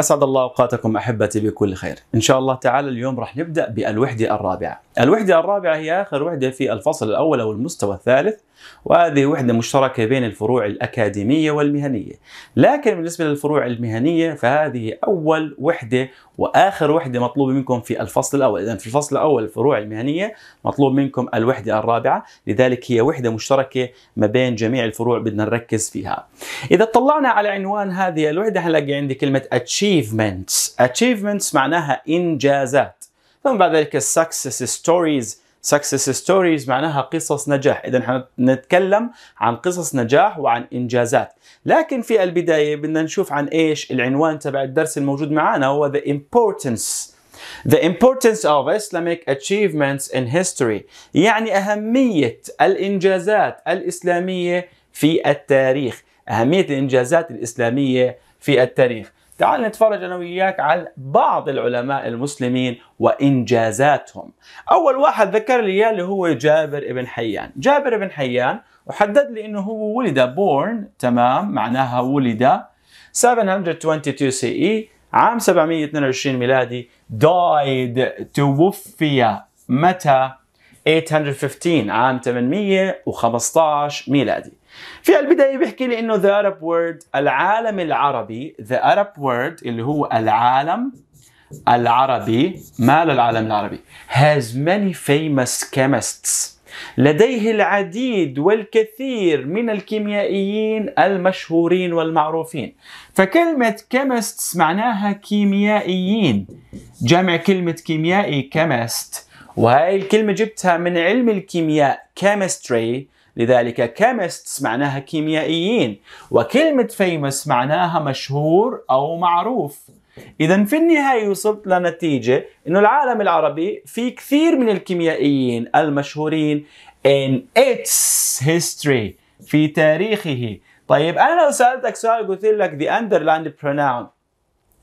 أسعد الله أوقاتكم أحبتي بكل خير إن شاء الله تعالى اليوم راح نبدأ بالوحدة الرابعة الوحدة الرابعة هي آخر وحدة في الفصل الأول أو المستوى الثالث وهذه وحدة مشتركة بين الفروع الأكاديمية والمهنية لكن بالنسبة للفروع المهنية فهذه أول وحدة واخر وحده مطلوبه منكم في الفصل الاول اذا في الفصل الاول الفروع المهنيه مطلوب منكم الوحده الرابعه لذلك هي وحده مشتركه ما بين جميع الفروع بدنا نركز فيها اذا طلعنا على عنوان هذه الوحده هنلاقي عندي كلمه achievements achievements معناها انجازات ثم بعد ذلك success stories سكسس ستوريز معناها قصص نجاح اذا حنتكلم عن قصص نجاح وعن انجازات لكن في البدايه بدنا نشوف عن ايش العنوان تبع الدرس الموجود معنا هو the importance The importance of Islamic achievements in history يعني أهمية الإنجازات الإسلامية في التاريخ أهمية الإنجازات الإسلامية في التاريخ تعال نتفرج انا وياك على بعض العلماء المسلمين وانجازاتهم اول واحد ذكر لي اياه اللي هو جابر بن حيان جابر بن حيان وحدد لي انه هو ولد بورن تمام معناها ولد 722 سي اي عام 722 ميلادي دايد توفي متى 815 عام 815 ميلادي في البداية بيحكي لي إنه the Arab world العالم العربي the Arab world اللي هو العالم العربي ما للعالم العربي has many famous chemists لديه العديد والكثير من الكيميائيين المشهورين والمعروفين فكلمة chemists معناها كيميائيين جمع كلمة كيميائي chemist وهي الكلمة جبتها من علم الكيمياء chemistry لذلك chemists معناها كيميائيين وكلمة famous معناها مشهور أو معروف إذا في النهاية وصلت لنتيجة أنه العالم العربي في كثير من الكيميائيين المشهورين in its history في تاريخه طيب أنا لو سألتك سؤال قلت لك the underlined pronoun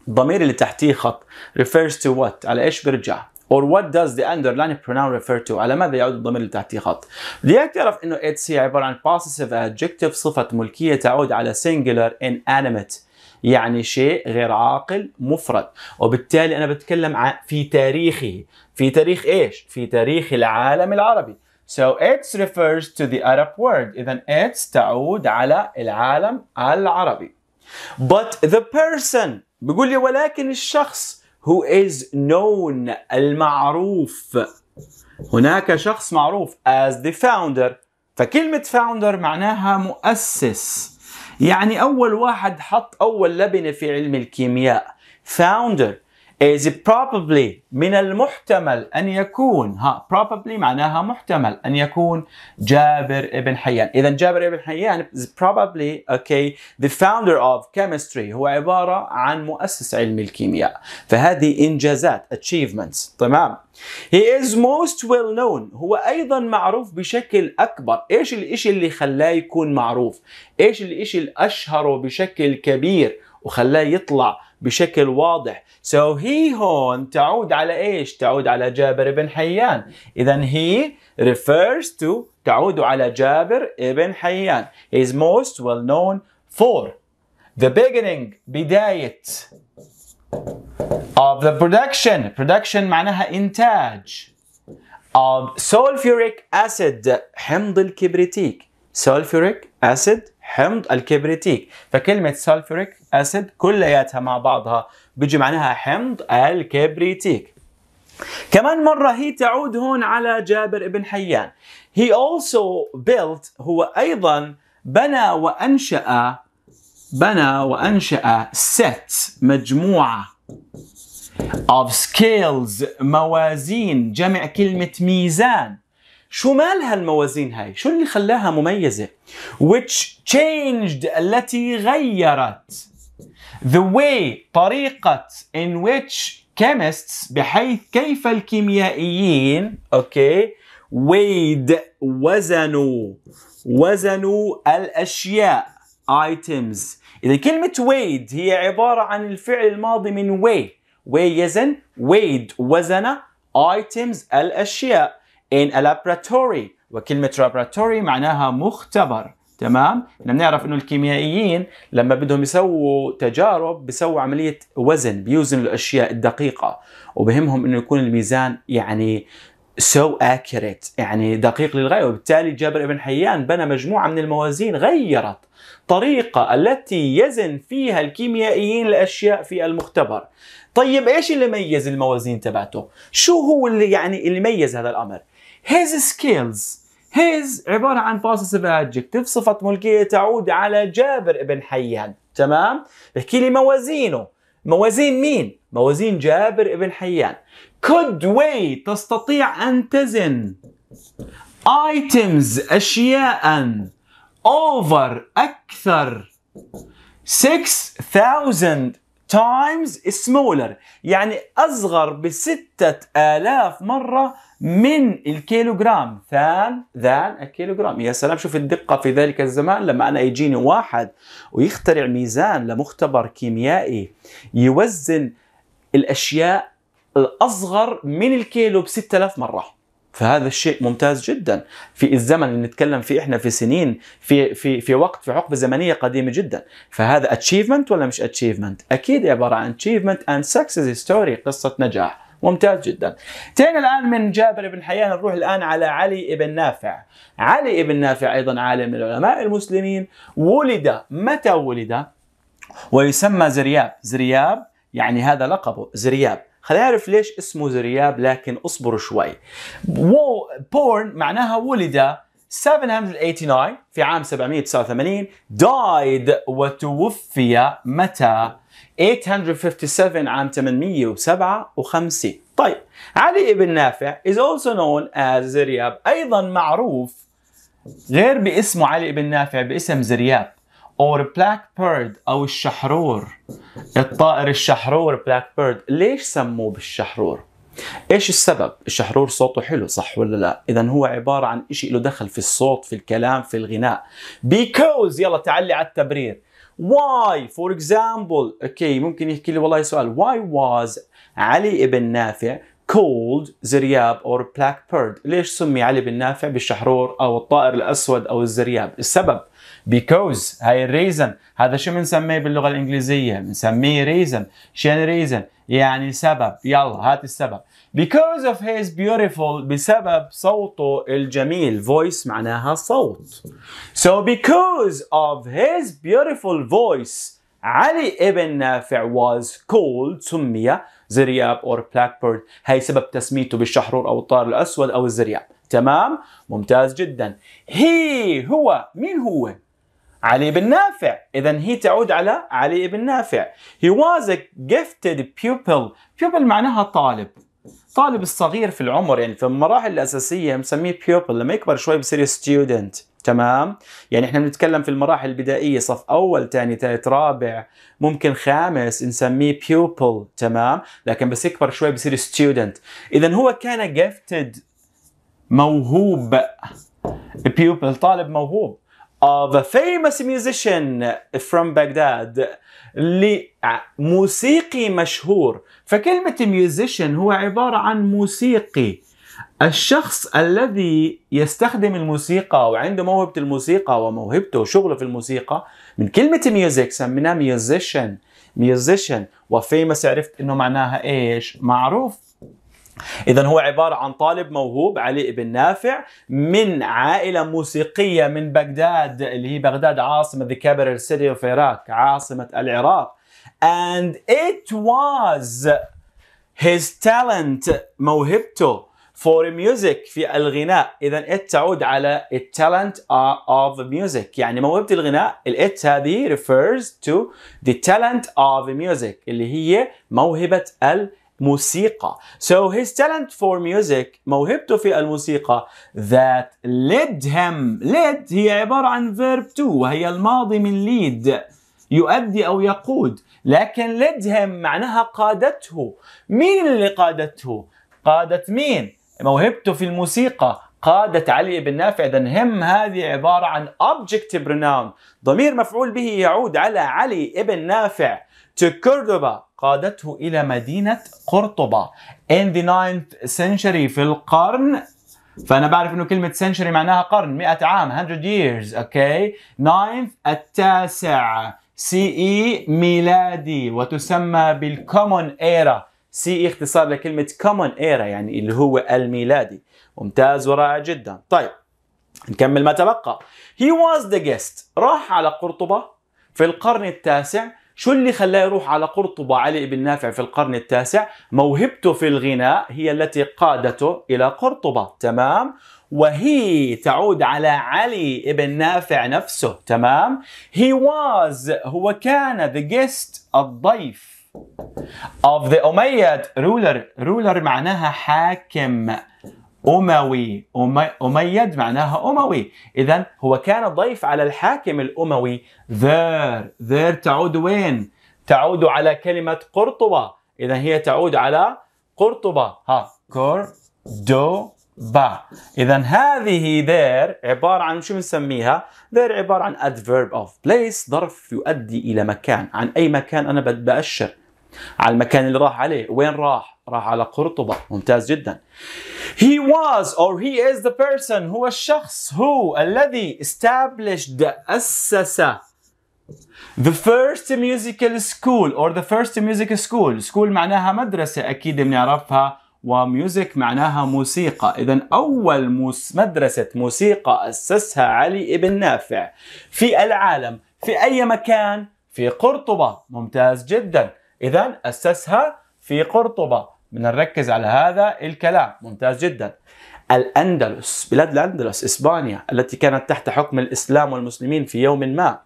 الضمير اللي تحتيه خط refers to what على إيش برجع or what does the underlying pronoun refer to على ماذا يعود الضمير اللي تحتيه خط ليك تعرف انه it's هي عباره عن possessive adjective صفه ملكيه تعود على singular inanimate يعني شيء غير عاقل مفرد وبالتالي انا بتكلم في تاريخه في تاريخ ايش في تاريخ العالم العربي So it refers to the Arab world. إذا it تعود على العالم العربي. But the person بيقول لي ولكن الشخص who is known المعروف هناك شخص معروف as the founder فكلمة founder معناها مؤسس يعني أول واحد حط أول لبنة في علم الكيمياء founder is probably من المحتمل أن يكون ها probably معناها محتمل أن يكون جابر ابن حيان إذا جابر ابن حيان is probably okay the founder of chemistry هو عبارة عن مؤسس علم الكيمياء فهذه إنجازات achievements تمام He is most well known هو أيضا معروف بشكل أكبر إيش الإشي اللي خلاه يكون معروف إيش الإشي الأشهر بشكل كبير وخلاه يطلع بشكل واضح سو so هي هون تعود على ايش تعود على جابر بن حيان اذا هي refers to تعود على جابر بن حيان he is most well known for the beginning بداية of the production production معناها إنتاج of sulfuric acid حمض الكبريتيك سلفوريك اسيد حمض الكبريتيك فكلمة سلفوريك اسيد كلياتها مع بعضها بيجي معناها حمض الكبريتيك كمان مرة هي تعود هون على جابر ابن حيان he also built هو أيضا بنى وأنشأ بنى وأنشأ set مجموعة of scales موازين جمع كلمة ميزان شو مالها الموازين هاي شو اللي خلاها مميزة which changed التي غيرت the way طريقة in which chemists بحيث كيف الكيميائيين اوكي okay, weighed وزنوا وزنوا الاشياء items اذا كلمة weighed هي عبارة عن الفعل الماضي من weigh weigh يزن weighed وزن items الاشياء in a laboratory وكلمة laboratory معناها مختبر تمام؟ احنا بنعرف انه الكيميائيين لما بدهم يسووا تجارب بيسووا عملية وزن بيوزنوا الاشياء الدقيقة وبهمهم انه يكون الميزان يعني سو so accurate يعني دقيق للغاية وبالتالي جابر ابن حيان بنى مجموعة من الموازين غيرت طريقة التي يزن فيها الكيميائيين الأشياء في المختبر طيب إيش اللي ميز الموازين تبعته؟ شو هو اللي يعني اللي ميز هذا الأمر؟ his skills his عبارة عن possessive adjective صفة ملكية تعود على جابر بن حيان تمام بحكي لي موازينه موازين مين موازين جابر بن حيان could weigh تستطيع أن تزن items أشياء over أكثر 6000 تايمز سمولر يعني أصغر بستة آلاف مرة من الكيلوغرام ثان ذان الكيلوغرام يا سلام شوف الدقة في ذلك الزمان لما أنا يجيني واحد ويخترع ميزان لمختبر كيميائي يوزن الأشياء الأصغر من الكيلو ب 6000 مرة فهذا الشيء ممتاز جدا في الزمن اللي نتكلم فيه احنا في سنين في في في وقت في حقبه زمنيه قديمه جدا فهذا اتشيفمنت ولا مش اتشيفمنت اكيد عباره عن اتشيفمنت اند سكسس ستوري قصه نجاح ممتاز جدا تينا الآن من جابر بن حيان نروح الآن على علي بن نافع علي بن نافع أيضا عالم من علماء المسلمين ولد متى ولد ويسمى زرياب زرياب يعني هذا لقبه زرياب خلينا نعرف ليش اسمه زرياب لكن اصبروا شوي بورن معناها ولد 789 في عام 789 died وتوفي متى 857 عام 857 طيب علي بن نافع is also known as زرياب أيضا معروف غير باسمه علي بن نافع باسم زرياب اور بلاك بيرد او الشحرور الطائر الشحرور بلاك بيرد ليش سموه بالشحرور ايش السبب الشحرور صوته حلو صح ولا لا اذا هو عباره عن شيء له دخل في الصوت في الكلام في الغناء because يلا تعلي على التبرير why for example اوكي okay, ممكن يحكي لي والله سؤال why was علي ابن نافع called زرياب or black bird ليش سمي علي بن نافع بالشحرور او الطائر الاسود او الزرياب السبب because هاي الريزن هذا شو بنسميه باللغه الانجليزيه بنسميه ريزن شين ريزن يعني سبب يلا هات السبب because of his beautiful بسبب صوته الجميل voice معناها صوت so because of his beautiful voice علي ابن نافع was called سمي زرياب or blackbird هي سبب تسميته بالشحرور أو الطار الأسود أو الزرياب تمام ممتاز جدا he هو مين هو علي بن نافع اذا هي تعود على علي بن نافع he was a gifted pupil pupil معناها طالب طالب الصغير في العمر يعني في المراحل الاساسيه بنسميه pupil لما يكبر شوي بصير student تمام يعني احنا بنتكلم في المراحل البدائيه صف اول ثاني ثالث رابع ممكن خامس نسميه pupil تمام لكن بس يكبر شوي بصير student اذا هو كان gifted موهوب pupil طالب موهوب of a famous musician from Baghdad لموسيقي مشهور فكلمة musician هو عبارة عن موسيقي الشخص الذي يستخدم الموسيقى وعنده موهبة الموسيقى وموهبته وشغله في الموسيقى من كلمة ميوزك سميناه musician musician وفيمس عرفت انه معناها ايش معروف إذا هو عبارة عن طالب موهوب علي بن نافع من عائلة موسيقية من بغداد اللي هي بغداد عاصمة the capital city of Iraq عاصمة العراق and it was his talent موهبته for music في الغناء إذا it تعود على it talent of music يعني موهبة الغناء ال it هذه refers to the talent of music اللي هي موهبة الغناء موسيقى so his talent for music موهبته في الموسيقى that led him led هي عبارة عن verb to وهي الماضي من lead يؤدي أو يقود لكن led him معناها قادته مين اللي قادته؟ قادت مين؟ موهبته في الموسيقى قادت علي بن نافع اذا هم هذه عباره عن object pronoun ضمير مفعول به يعود على علي بن نافع to Cordoba قادته إلى مدينة قرطبة in the ninth century في القرن فأنا بعرف إنه كلمة century معناها قرن 100 عام 100 years أوكي okay. 9th التاسع CE ميلادي وتسمى بالكومون إيرا CE اختصار لكلمة كومون إيرا يعني اللي هو الميلادي ممتاز ورائع جدا طيب نكمل ما تبقى He was the guest راح على قرطبة في القرن التاسع شو اللي خلاه يروح على قرطبة علي بن نافع في القرن التاسع موهبته في الغناء هي التي قادته إلى قرطبة تمام وهي تعود على علي بن نافع نفسه تمام he was هو كان the guest الضيف of the Umayyad ruler ruler معناها حاكم أموي أميد معناها أموي إذا هو كان ضيف على الحاكم الأموي ذير ذير تعود وين؟ تعود على كلمة قرطبة إذا هي تعود على قرطبة ها با إذا هذه ذير عبارة عن شو بنسميها؟ ذير عبارة عن adverb of place ظرف يؤدي إلى مكان عن أي مكان أنا بأشر على المكان اللي راح عليه وين راح راح على قرطبة ممتاز جدا He was or he is the person هو الشخص هو الذي established أسس The first musical school or the first music school school معناها مدرسة أكيد بنعرفها وميوزك معناها موسيقى إذا أول موس مدرسة موسيقى أسسها علي ابن نافع في العالم في أي مكان في قرطبة ممتاز جداً إذا أسسها في قرطبة بنركز على هذا الكلام ممتاز جدا الأندلس بلاد الأندلس إسبانيا التي كانت تحت حكم الإسلام والمسلمين في يوم ما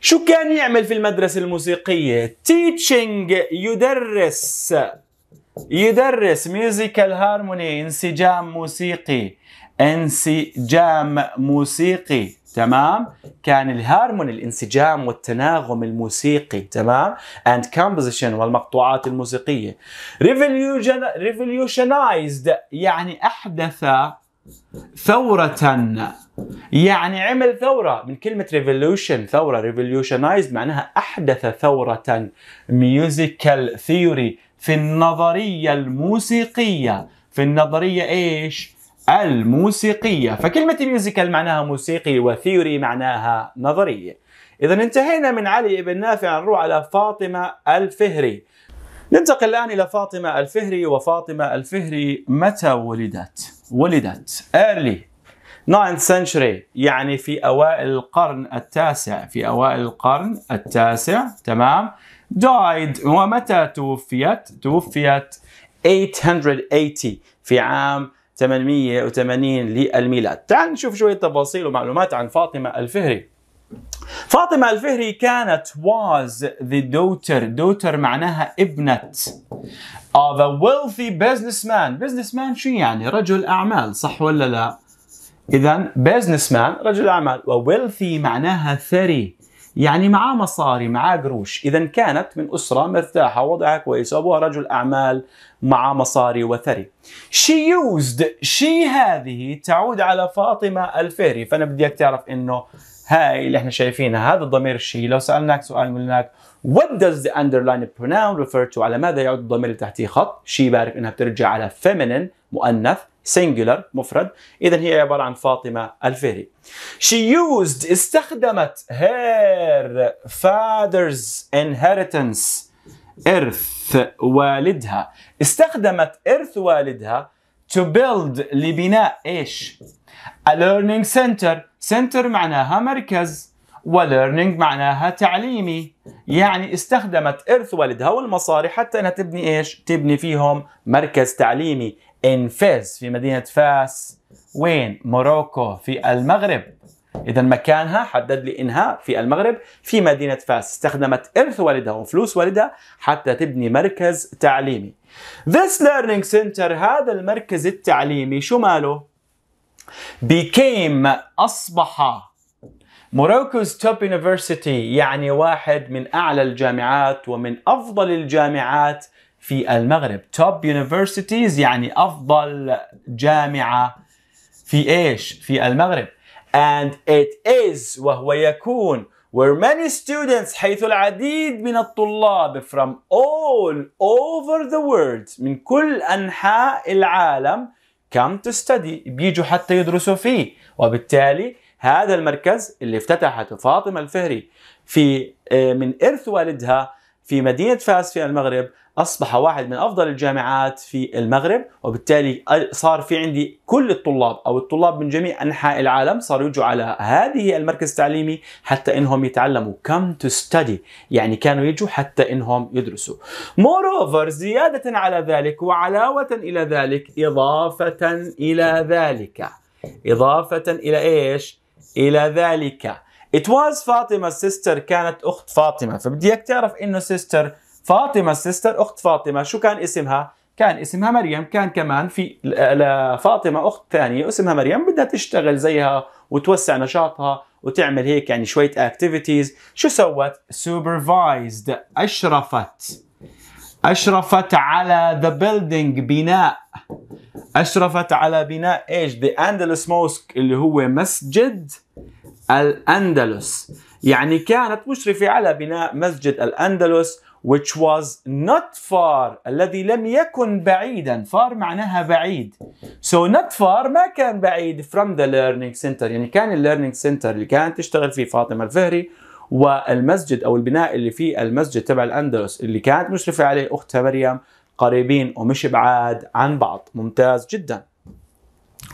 شو كان يعمل في المدرسة الموسيقية؟ تيتشنج يدرس يدرس ميوزيكال هارموني انسجام موسيقي انسجام موسيقي تمام كان الهارمون الانسجام والتناغم الموسيقي تمام اند كومبوزيشن والمقطوعات الموسيقيه ريفوليوشنايزد يعني احدث ثورة يعني عمل ثورة من كلمة revolution ثورة revolutionized معناها أحدث ثورة musical theory في النظرية الموسيقية في النظرية إيش؟ الموسيقية فكلمة ميوزيكال معناها موسيقي وثيوري معناها نظري إذا انتهينا من علي بن نافع نروح على فاطمة الفهري ننتقل الآن إلى فاطمة الفهري وفاطمة الفهري متى ولدت؟ ولدت early 9th century يعني في أوائل القرن التاسع في أوائل القرن التاسع تمام died ومتى توفيت؟ توفيت 880 في عام 880 للميلاد تعال نشوف شوية تفاصيل ومعلومات عن فاطمة الفهري فاطمة الفهري كانت was the daughter daughter معناها ابنة of a wealthy businessman businessman شو يعني رجل أعمال صح ولا لا إذا businessman رجل أعمال و wealthy معناها ثري يعني معاه مصاري معاه قروش إذا كانت من أسرة مرتاحة وضعها كويس وأبوها رجل أعمال معاه مصاري وثري شي يوزد شي هذه تعود على فاطمة الفهري فأنا بدي اياك تعرف إنه هاي اللي احنا شايفينها هذا ضمير الشي لو سألناك سؤال من هناك what does the underline pronoun refer to على ماذا يعود الضمير اللي تحتيه خط شي بعرف إنها بترجع على feminine مؤنث singular مفرد اذا هي عباره عن فاطمه الفهري she used استخدمت her father's inheritance إرث والدها استخدمت إرث والدها to build لبناء إيش؟ a learning center center معناها مركز وليرنينج معناها تعليمي يعني استخدمت إرث والدها والمصاري حتى أنها تبني إيش؟ تبني فيهم مركز تعليمي ان إنفاس في مدينة فاس وين موروكو في المغرب إذا مكانها حدد لي إنها في المغرب في مدينة فاس استخدمت إرث والدها وفلوس والدها حتى تبني مركز تعليمي This Learning Center هذا المركز التعليمي شو ماله؟ became أصبح موروكوز توب يونيفرسيتي يعني واحد من أعلى الجامعات ومن أفضل الجامعات في المغرب توب يونيفرسيتيز يعني افضل جامعه في ايش في المغرب and it is وهو يكون where many students حيث العديد من الطلاب from all over the world من كل أنحاء العالم come to study بيجوا حتى يدرسوا فيه وبالتالي هذا المركز اللي افتتحته فاطمة الفهري في آه، من إرث والدها في مدينة فاس في المغرب أصبح واحد من أفضل الجامعات في المغرب وبالتالي صار في عندي كل الطلاب أو الطلاب من جميع أنحاء العالم صاروا يجوا على هذه المركز التعليمي حتى إنهم يتعلموا كم to study يعني كانوا يجوا حتى إنهم يدرسوا moreover زيادة على ذلك وعلاوة إلى ذلك إضافة إلى ذلك إضافة إلى إيش؟ إلى ذلك It was فاطمة sister كانت أخت فاطمة فبدي إياك تعرف إنه sister فاطمة sister أخت فاطمة شو كان اسمها؟ كان اسمها مريم كان كمان في لفاطمة أخت ثانية اسمها مريم بدها تشتغل زيها وتوسع نشاطها وتعمل هيك يعني شوية اكتيفيتيز شو سوت؟ supervised أشرفت أشرفت على the building بناء أشرفت على بناء إيش؟ the Andalus Mosque اللي هو مسجد الأندلس يعني كانت مشرفة على بناء مسجد الأندلس which was not far الذي لم يكن بعيدا far معناها بعيد so not far ما كان بعيد from the learning center يعني كان learning سنتر اللي كانت تشتغل فيه فاطمة الفهري والمسجد او البناء اللي فيه المسجد تبع الاندلس اللي كانت مشرفة عليه اختها مريم قريبين ومش بعاد عن بعض ممتاز جدا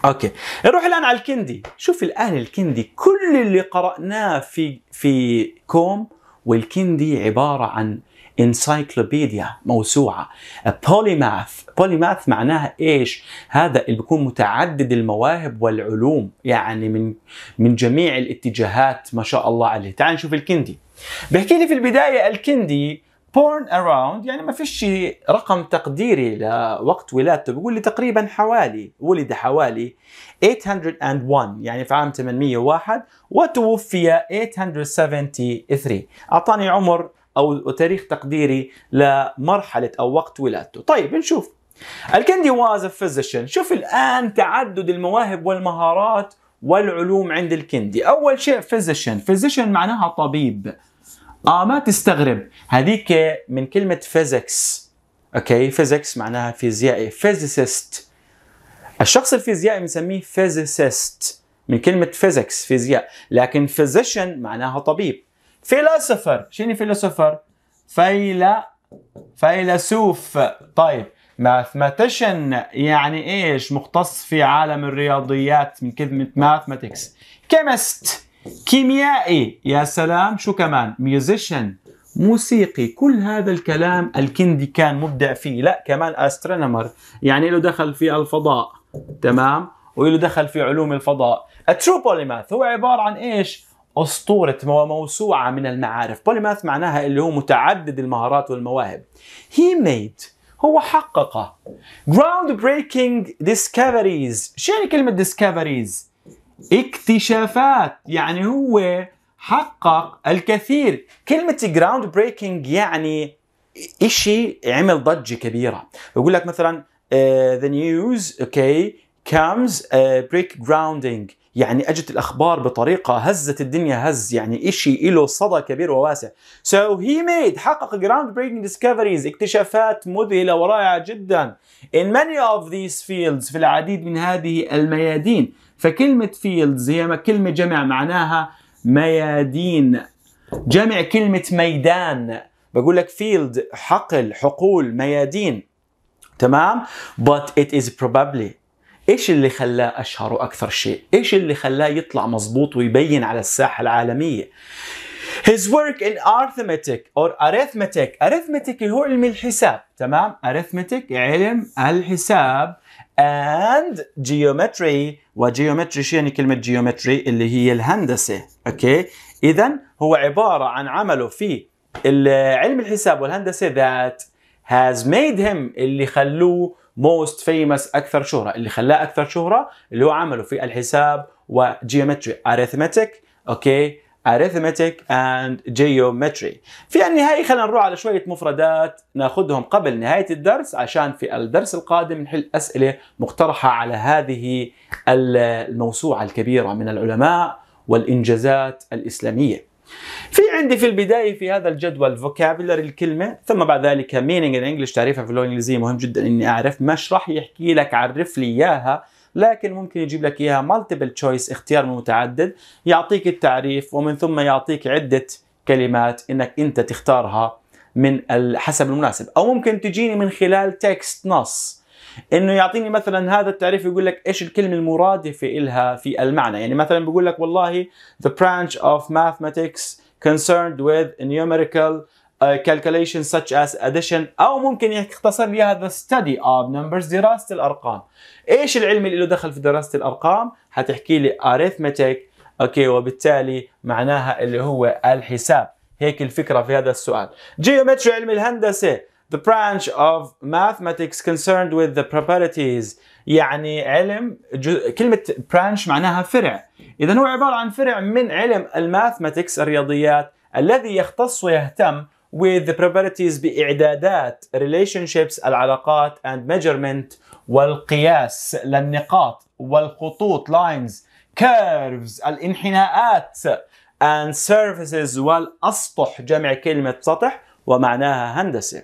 اوكي نروح الان على الكندي شوف الان الكندي كل اللي قراناه في في كوم والكندي عباره عن انسايكلوبيديا موسوعه بوليماث بوليماث معناها ايش هذا اللي بيكون متعدد المواهب والعلوم يعني من من جميع الاتجاهات ما شاء الله عليه تعال نشوف الكندي بحكي لي في البدايه الكندي بورن اراوند يعني ما فيش رقم تقديري لوقت ولادته بيقول لي تقريبا حوالي ولد حوالي 801 يعني في عام 801 وتوفي 873 اعطاني عمر او تاريخ تقديري لمرحله او وقت ولادته طيب نشوف الكندي واز فيزيشن شوف الان تعدد المواهب والمهارات والعلوم عند الكندي اول شيء فيزيشن فيزيشن معناها طبيب اه ما تستغرب هذيك من كلمه فيزكس اوكي فيزكس معناها فيزيائي فيزيسيست الشخص الفيزيائي بنسميه فيزيسيست من كلمه فيزكس فيزياء لكن فيزيشن معناها طبيب فيلسوفر شنو فيلسوفر فيلا فيلسوف طيب ماثماتيشن يعني ايش مختص في عالم الرياضيات من كلمه ماثماتكس كيمست كيميائي يا سلام شو كمان ميوزيشن موسيقي كل هذا الكلام الكندي كان مبدع فيه لا كمان استرونومر يعني له دخل في الفضاء تمام وله دخل في علوم الفضاء الترو بوليماث هو عبارة عن ايش أسطورة موسوعة من المعارف بوليماث معناها اللي هو متعدد المهارات والمواهب he made هو حقق جراوند breaking discoveries شو يعني كلمة discoveries اكتشافات يعني هو حقق الكثير كلمة جراوند بريكنج يعني إشي عمل ضجة كبيرة بقول لك مثلا uh, the news okay comes uh, break grounding يعني اجت الاخبار بطريقه هزت الدنيا هز يعني إشي له صدى كبير وواسع سو هي ميد حقق جراوند بريكنج ديسكفريز اكتشافات مذهله ورائعه جدا in many of these fields في العديد من هذه الميادين فكلمة فيلدز هي كلمة جمع معناها ميادين جمع كلمة ميدان بقول لك فيلد حقل حقول ميادين تمام but it is probably ايش اللي خلاه اشهر واكثر شيء ايش اللي خلاه يطلع مظبوط ويبين على الساحه العالميه His work in arithmetic or arithmetic arithmetic هو علم الحساب تمام arithmetic علم الحساب and geometry وجيومتري شو يعني كلمة جيومتري اللي هي الهندسة أوكي إذا هو عبارة عن عمله في علم الحساب والهندسة that has made him اللي خلوه most famous أكثر شهرة اللي خلاه أكثر شهرة اللي هو عمله في الحساب وجيومتري arithmetic أوكي arithmetic and geometry في النهاية خلينا نروح على شوية مفردات ناخذهم قبل نهاية الدرس عشان في الدرس القادم نحل أسئلة مقترحة على هذه الموسوعة الكبيرة من العلماء والإنجازات الإسلامية في عندي في البداية في هذا الجدول vocabulary الكلمة ثم بعد ذلك meaning in English تعريفها في اللغة الإنجليزية مهم جدا إني أعرف مش راح يحكي لك عرف لي إياها لكن ممكن يجيب لك اياها مالتيبل تشويس اختيار متعدد يعطيك التعريف ومن ثم يعطيك عده كلمات انك انت تختارها من حسب المناسب او ممكن تجيني من خلال تكست نص انه يعطيني مثلا هذا التعريف يقول لك ايش الكلمه المرادفه لها في المعنى يعني مثلا بيقول لك والله the branch of mathematics concerned with numerical Uh, calculation such as addition او ممكن يختصر لي هذا study of numbers دراسه الارقام ايش العلم اللي له دخل في دراسه الارقام حتحكي لي arithmetic اوكي وبالتالي معناها اللي هو الحساب هيك الفكره في هذا السؤال geometry علم الهندسه the branch of mathematics concerned with the properties يعني علم كلمة branch معناها فرع إذا هو عبارة عن فرع من علم الماثماتكس الرياضيات الذي يختص ويهتم with the properties بإعدادات relationships العلاقات and measurement والقياس للنقاط والخطوط lines curves الانحناءات and surfaces والأسطح جمع كلمة سطح ومعناها هندسة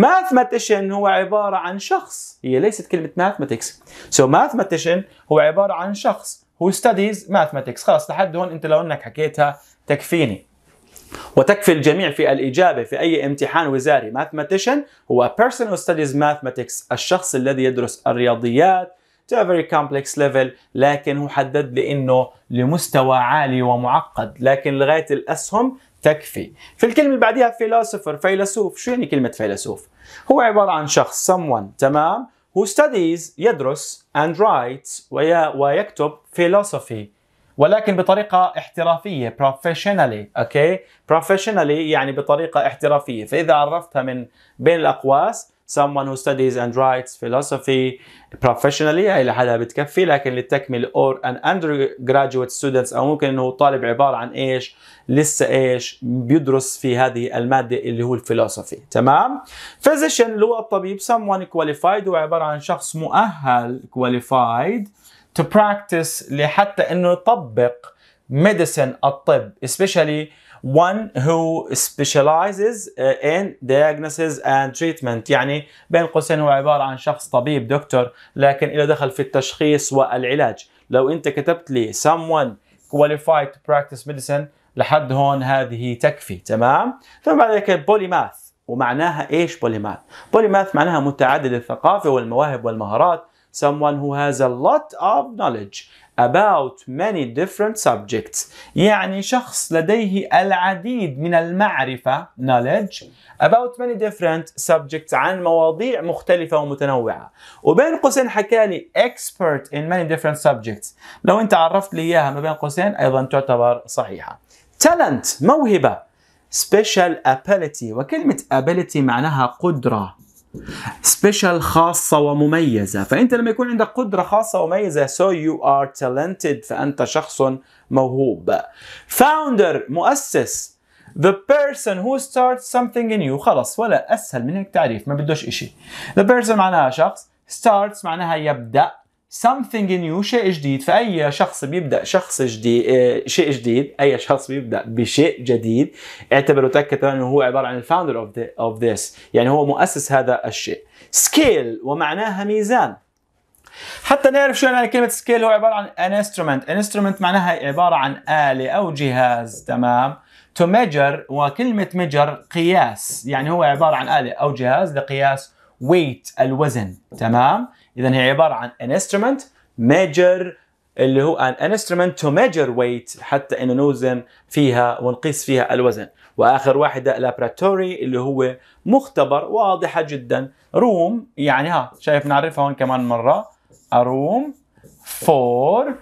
mathematician هو عبارة عن شخص هي ليست كلمة mathematics so mathematician هو عبارة عن شخص who studies mathematics خلاص لحد هون انت لو انك حكيتها تكفيني وتكفي الجميع في الإجابة في أي امتحان وزاري Mathematician هو person who studies mathematics الشخص الذي يدرس الرياضيات to a very complex level لكن هو حدد لأنه لمستوى عالي ومعقد لكن لغاية الأسهم تكفي في الكلمة اللي بعديها philosopher فيلسوف شو يعني كلمة فيلسوف؟ هو عبارة عن شخص someone تمام who studies يدرس and writes ويكتب philosophy ولكن بطريقه احترافيه بروفيشنالي اوكي بروفيشنالي يعني بطريقه احترافيه فاذا عرفتها من بين الاقواس someone who studies and writes philosophy professionally هي لحالها بتكفي لكن للتكمل or an undergraduate student او ممكن انه طالب عباره عن ايش لسه ايش بيدرس في هذه الماده اللي هو الفلسفي تمام physician اللي هو الطبيب someone qualified هو عباره عن شخص مؤهل qualified to practice لحتى انه يطبق medicine الطب especially one who specializes uh, in diagnosis and treatment يعني بين قوسين هو عبارة عن شخص طبيب دكتور لكن له دخل في التشخيص والعلاج لو انت كتبت لي someone qualified to practice medicine لحد هون هذه تكفي تمام ثم بعد ذلك بوليماث ومعناها ايش بوليماث بوليماث معناها متعدد الثقافة والمواهب والمهارات someone who has a lot of knowledge about many different subjects يعني شخص لديه العديد من المعرفة knowledge about many different subjects عن مواضيع مختلفة ومتنوعة وبين قوسين حكى لي expert in many different subjects لو انت عرفت لي اياها ما بين قوسين ايضا تعتبر صحيحة talent موهبة special ability وكلمة ability معناها قدرة سبيشال خاصة ومميزة فأنت لما يكون عندك قدرة خاصة ومميزة so you are talented فأنت شخص موهوب founder مؤسس the person who starts something new خلص ولا أسهل من هيك تعريف ما بدوش إشي the person معناها شخص starts معناها يبدأ something new شيء جديد فأي شخص بيبدأ شخص جديد آه، شيء جديد أي شخص بيبدأ بشيء جديد اعتبروا تأكد أنه هو عبارة عن الفاوندر of this يعني هو مؤسس هذا الشيء scale ومعناها ميزان حتى نعرف شو يعني كلمة سكيل هو عبارة عن an instrument an instrument معناها عبارة عن آلة أو جهاز تمام to measure وكلمة measure قياس يعني هو عبارة عن آلة أو جهاز لقياس weight الوزن تمام اذا هي عباره عن an instrument ميجر اللي هو an instrument to measure weight حتى انه نوزن فيها ونقيس فيها الوزن واخر واحده لابراتوري اللي هو مختبر واضحه جدا روم يعني ها شايف نعرفها هون كمان مره روم فور for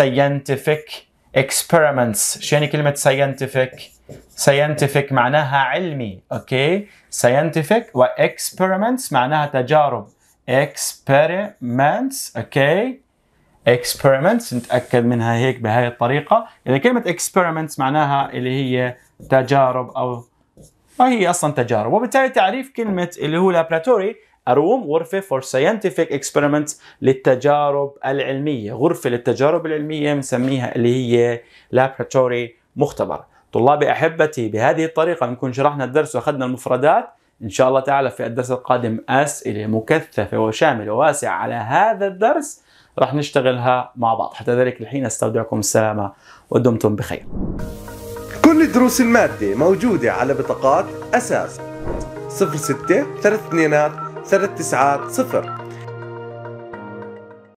scientific experiments شو يعني كلمه scientific scientific معناها علمي اوكي scientific و experiments معناها تجارب experiments okay experiments نتاكد منها هيك بهاي الطريقه اذا كلمه experiments معناها اللي هي تجارب او ما هي اصلا تجارب وبالتالي تعريف كلمه اللي هو a room غرفة for scientific experiments للتجارب العلمية غرفة للتجارب العلمية بنسميها اللي هي laboratory مختبر طلابي أحبتي بهذه الطريقة نكون شرحنا الدرس وأخذنا المفردات إن شاء الله تعالى في الدرس القادم أسئلة مكثفة وشاملة وواسعة على هذا الدرس رح نشتغلها مع بعض حتى ذلك الحين أستودعكم السلامة ودمتم بخير كل دروس المادة موجودة على بطاقات أساس 06 3 2 3 9 0